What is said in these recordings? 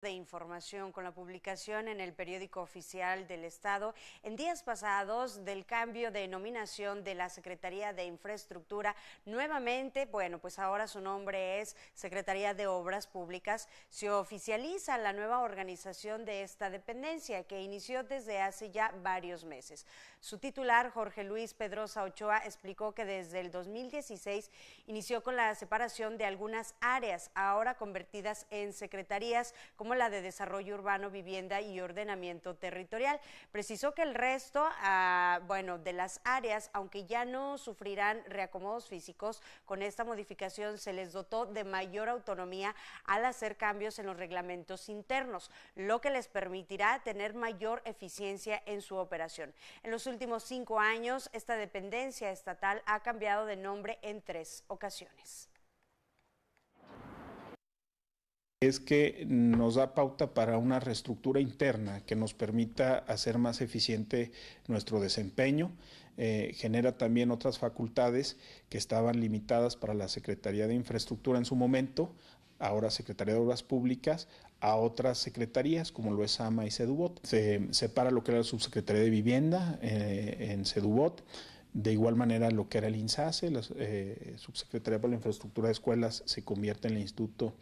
de información con la publicación en el periódico oficial del Estado en días pasados del cambio de nominación de la Secretaría de Infraestructura. Nuevamente, bueno, pues ahora su nombre es Secretaría de Obras Públicas. Se oficializa la nueva organización de esta dependencia que inició desde hace ya varios meses. Su titular, Jorge Luis Pedrosa Ochoa, explicó que desde el 2016 inició con la separación de algunas áreas ahora convertidas en secretarías como la de Desarrollo Urbano, Vivienda y Ordenamiento Territorial. Precisó que el resto, ah, bueno, de las áreas, aunque ya no sufrirán reacomodos físicos, con esta modificación se les dotó de mayor autonomía al hacer cambios en los reglamentos internos, lo que les permitirá tener mayor eficiencia en su operación. En los últimos cinco años, esta dependencia estatal ha cambiado de nombre en tres ocasiones. es que nos da pauta para una reestructura interna que nos permita hacer más eficiente nuestro desempeño. Eh, genera también otras facultades que estaban limitadas para la Secretaría de Infraestructura en su momento, ahora Secretaría de Obras Públicas, a otras secretarías como lo es AMA y CEDUBOT. Se separa lo que era la Subsecretaría de Vivienda eh, en CEDUBOT. De igual manera, lo que era el INSASE, la eh, Subsecretaría para la Infraestructura de Escuelas, se convierte en el Instituto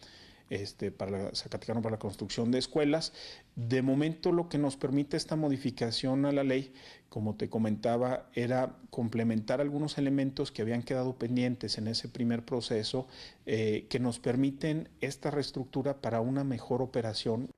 este, para la, para la construcción de escuelas. De momento lo que nos permite esta modificación a la ley, como te comentaba, era complementar algunos elementos que habían quedado pendientes en ese primer proceso eh, que nos permiten esta reestructura para una mejor operación.